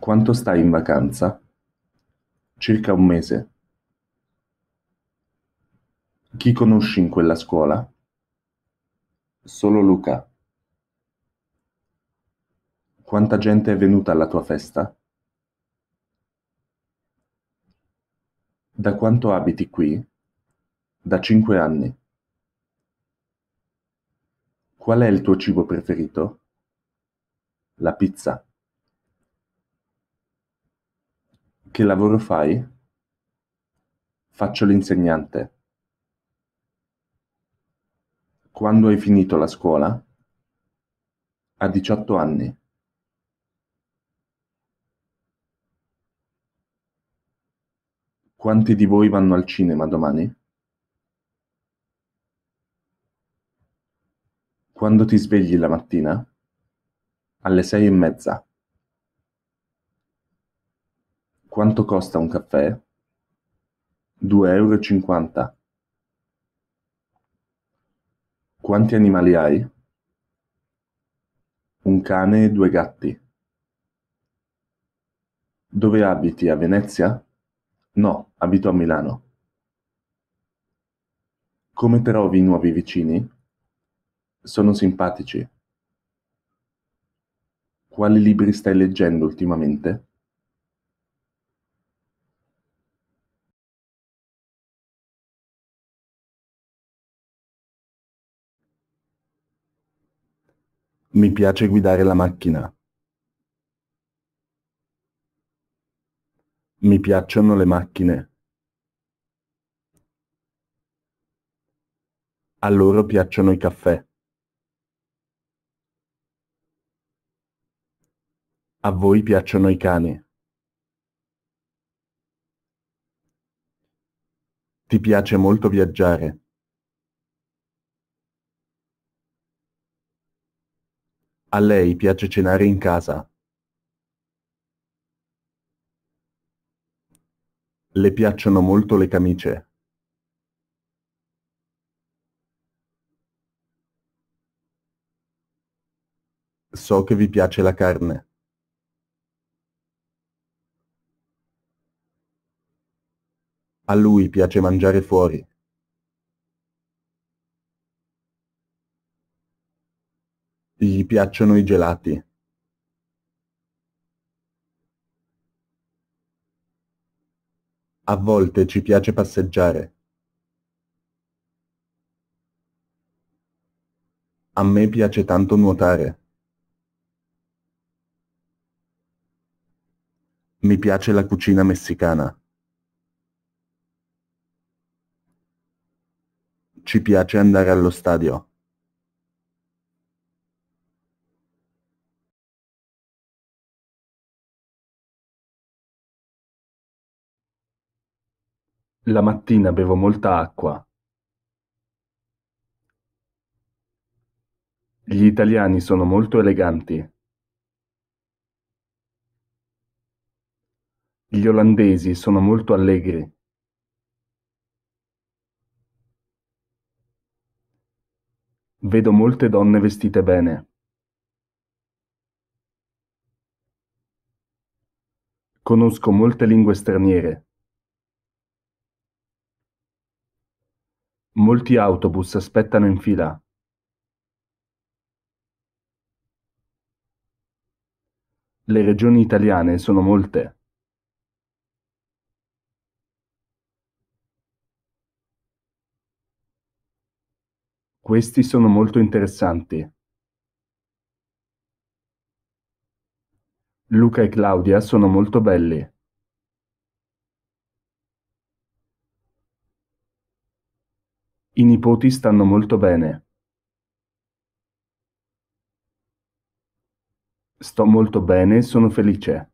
Quanto stai in vacanza? Circa un mese. Chi conosci in quella scuola? Solo Luca. Quanta gente è venuta alla tua festa? Da quanto abiti qui? Da cinque anni. Qual è il tuo cibo preferito? La pizza. Che lavoro fai? Faccio l'insegnante. Quando hai finito la scuola? A diciotto anni. Quanti di voi vanno al cinema domani? Quando ti svegli la mattina? Alle sei e mezza. Quanto costa un caffè? Due euro e cinquanta. Quanti animali hai? Un cane e due gatti. Dove abiti? A Venezia? No, abito a Milano. Come trovi i nuovi vicini? Sono simpatici. Quali libri stai leggendo ultimamente? Mi piace guidare la macchina. Mi piacciono le macchine. A loro piacciono i caffè. A voi piacciono i cani. Ti piace molto viaggiare. A lei piace cenare in casa. Le piacciono molto le camicie. So che vi piace la carne. A lui piace mangiare fuori. piacciono i gelati? A volte ci piace passeggiare. A me piace tanto nuotare. Mi piace la cucina messicana. Ci piace andare allo stadio. La mattina bevo molta acqua. Gli italiani sono molto eleganti. Gli olandesi sono molto allegri. Vedo molte donne vestite bene. Conosco molte lingue straniere. Molti autobus aspettano in fila. Le regioni italiane sono molte. Questi sono molto interessanti. Luca e Claudia sono molto belli. I nipoti stanno molto bene. Sto molto bene e sono felice.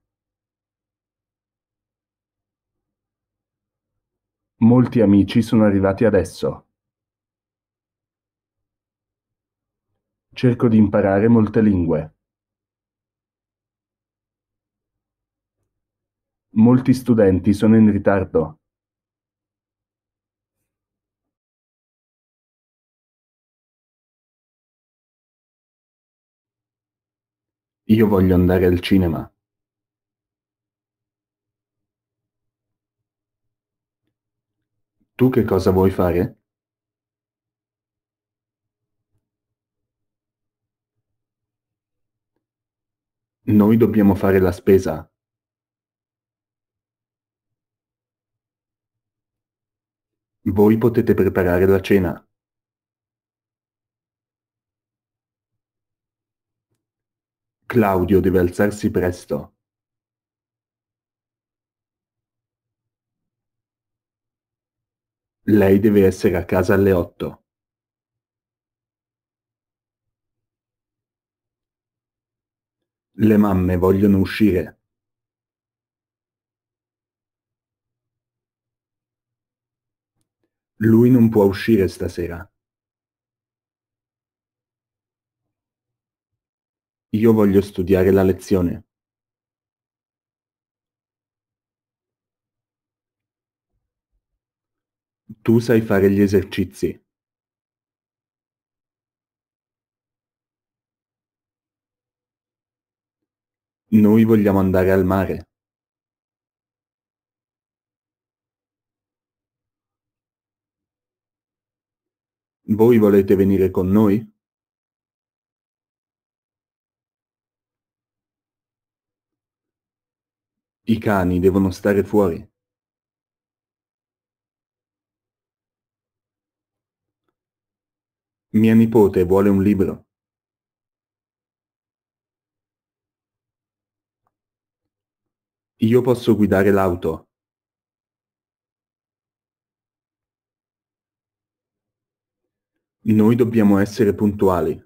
Molti amici sono arrivati adesso. Cerco di imparare molte lingue. Molti studenti sono in ritardo. Io voglio andare al cinema. Tu che cosa vuoi fare? Noi dobbiamo fare la spesa. Voi potete preparare la cena. Claudio deve alzarsi presto. Lei deve essere a casa alle otto. Le mamme vogliono uscire. Lui non può uscire stasera. Io voglio studiare la lezione. Tu sai fare gli esercizi. Noi vogliamo andare al mare. Voi volete venire con noi? I cani devono stare fuori. Mia nipote vuole un libro. Io posso guidare l'auto. Noi dobbiamo essere puntuali.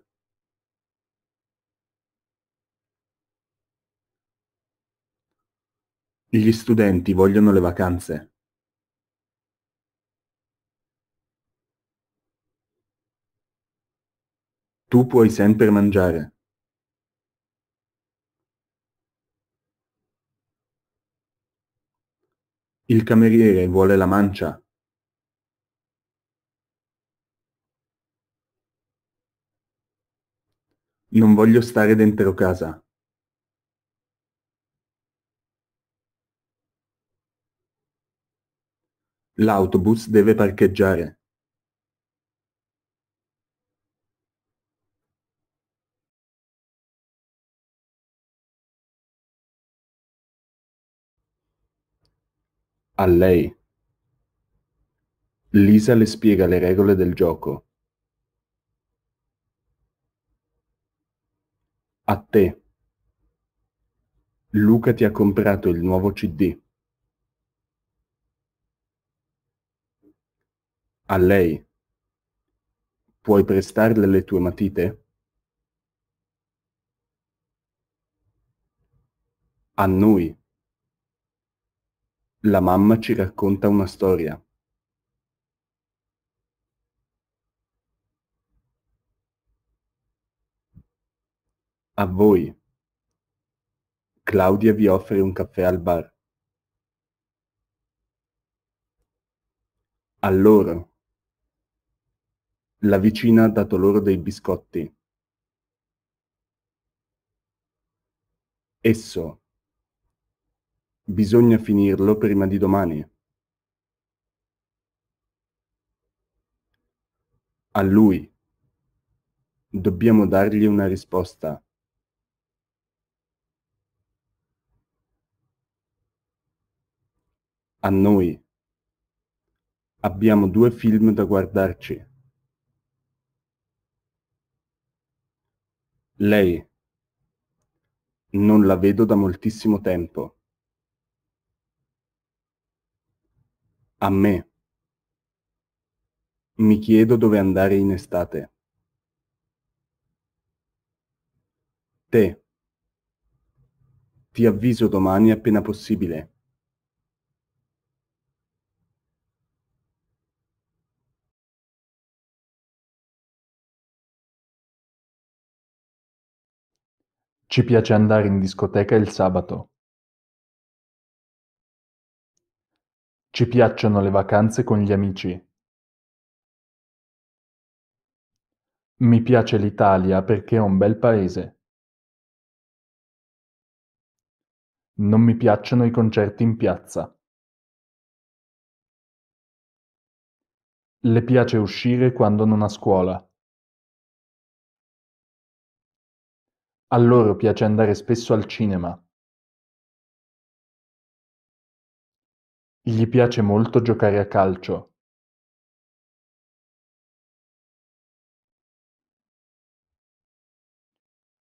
Gli studenti vogliono le vacanze. Tu puoi sempre mangiare. Il cameriere vuole la mancia. Non voglio stare dentro casa. L'autobus deve parcheggiare. A lei. Lisa le spiega le regole del gioco. A te. Luca ti ha comprato il nuovo CD. a lei, puoi prestarle le tue matite? A noi. La mamma ci racconta una storia. A voi. Claudia vi offre un caffè al bar. A loro. La vicina ha dato loro dei biscotti. Esso. Bisogna finirlo prima di domani. A lui. Dobbiamo dargli una risposta. A noi. Abbiamo due film da guardarci. Lei. Non la vedo da moltissimo tempo. A me. Mi chiedo dove andare in estate. Te. Ti avviso domani appena possibile. Ci piace andare in discoteca il sabato. Ci piacciono le vacanze con gli amici. Mi piace l'Italia perché è un bel paese. Non mi piacciono i concerti in piazza. Le piace uscire quando non ha scuola. A loro piace andare spesso al cinema. Gli piace molto giocare a calcio.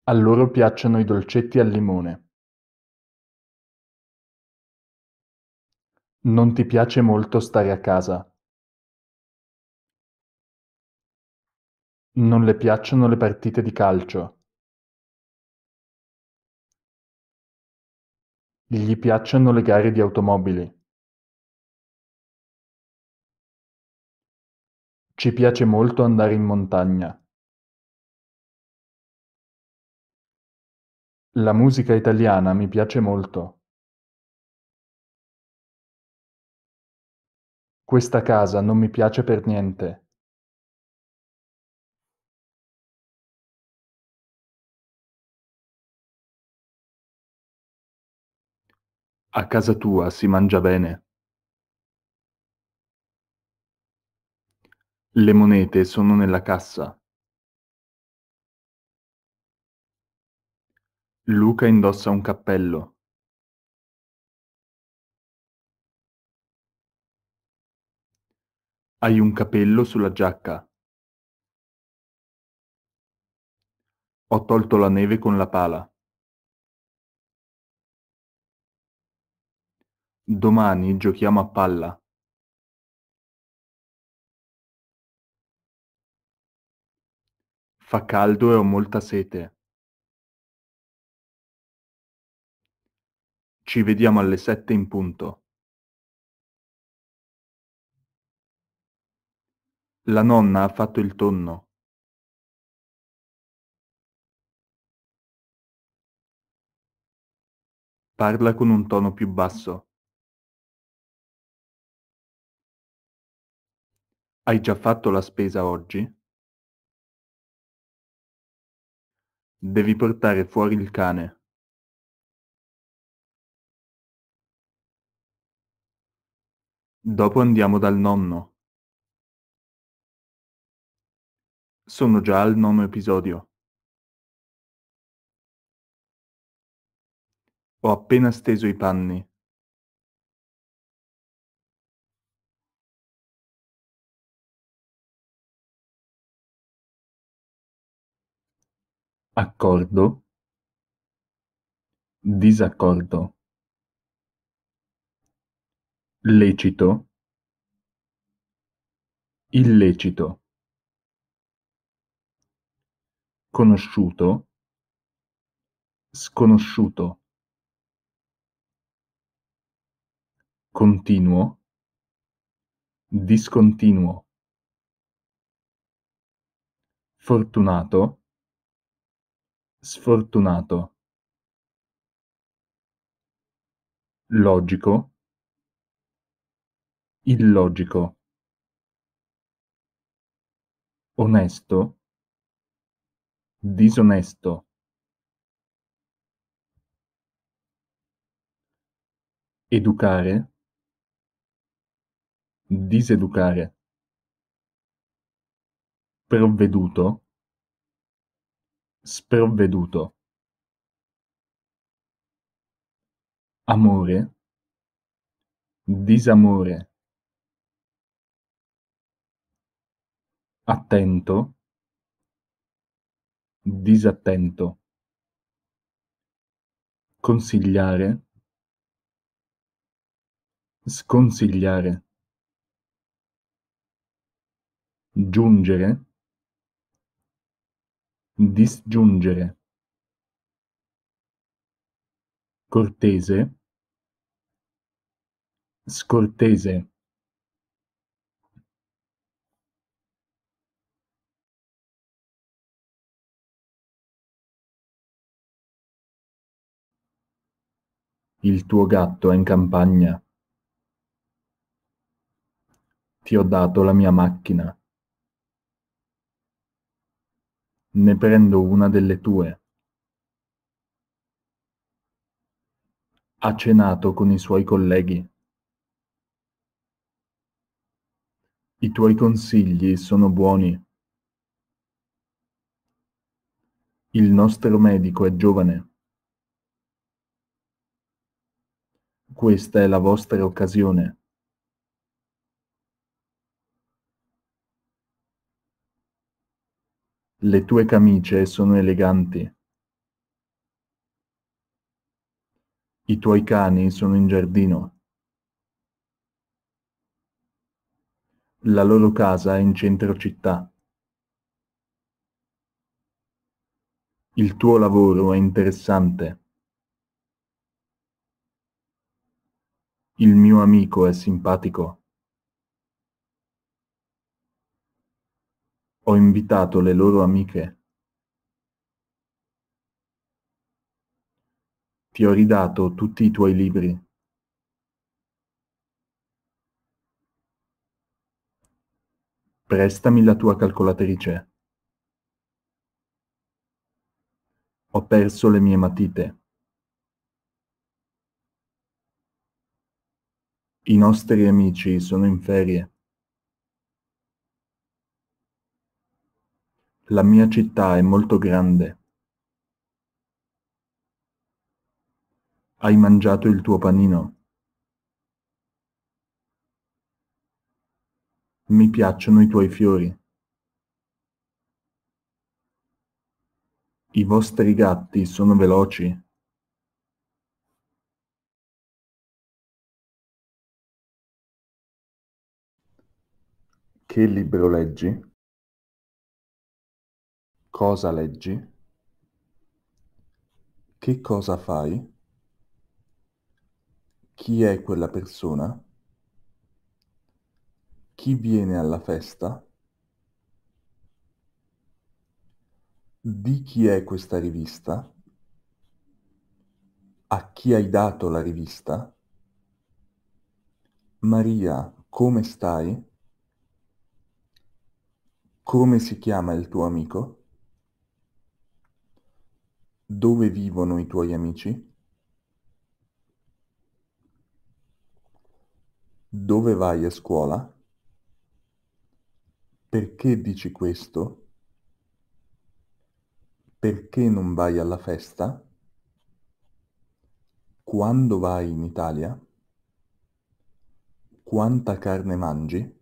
A loro piacciono i dolcetti al limone. Non ti piace molto stare a casa. Non le piacciono le partite di calcio. Gli piacciono le gare di automobili. Ci piace molto andare in montagna. La musica italiana mi piace molto. Questa casa non mi piace per niente. A casa tua si mangia bene. Le monete sono nella cassa. Luca indossa un cappello. Hai un capello sulla giacca. Ho tolto la neve con la pala. Domani giochiamo a palla. Fa caldo e ho molta sete. Ci vediamo alle sette in punto. La nonna ha fatto il tonno. Parla con un tono più basso. Hai già fatto la spesa oggi? Devi portare fuori il cane. Dopo andiamo dal nonno. Sono già al nono episodio. Ho appena steso i panni. Accordo Disaccordo Lecito Illecito Conosciuto Sconosciuto Continuo Discontinuo Fortunato sfortunato logico illogico onesto disonesto educare diseducare provveduto sprovveduto. Amore, disamore. Attento, disattento. Consigliare, sconsigliare. Giungere disgiungere, cortese, scortese. Il tuo gatto è in campagna. Ti ho dato la mia macchina. Ne prendo una delle tue. Ha cenato con i suoi colleghi. I tuoi consigli sono buoni. Il nostro medico è giovane. Questa è la vostra occasione. Le tue camicie sono eleganti. I tuoi cani sono in giardino. La loro casa è in centro città. Il tuo lavoro è interessante. Il mio amico è simpatico. Ho invitato le loro amiche. Ti ho ridato tutti i tuoi libri. Prestami la tua calcolatrice. Ho perso le mie matite. I nostri amici sono in ferie. La mia città è molto grande. Hai mangiato il tuo panino? Mi piacciono i tuoi fiori. I vostri gatti sono veloci. Che libro leggi? Cosa leggi? Che cosa fai? Chi è quella persona? Chi viene alla festa? Di chi è questa rivista? A chi hai dato la rivista? Maria, come stai? Come si chiama il tuo amico? Dove vivono i tuoi amici? Dove vai a scuola? Perché dici questo? Perché non vai alla festa? Quando vai in Italia? Quanta carne mangi?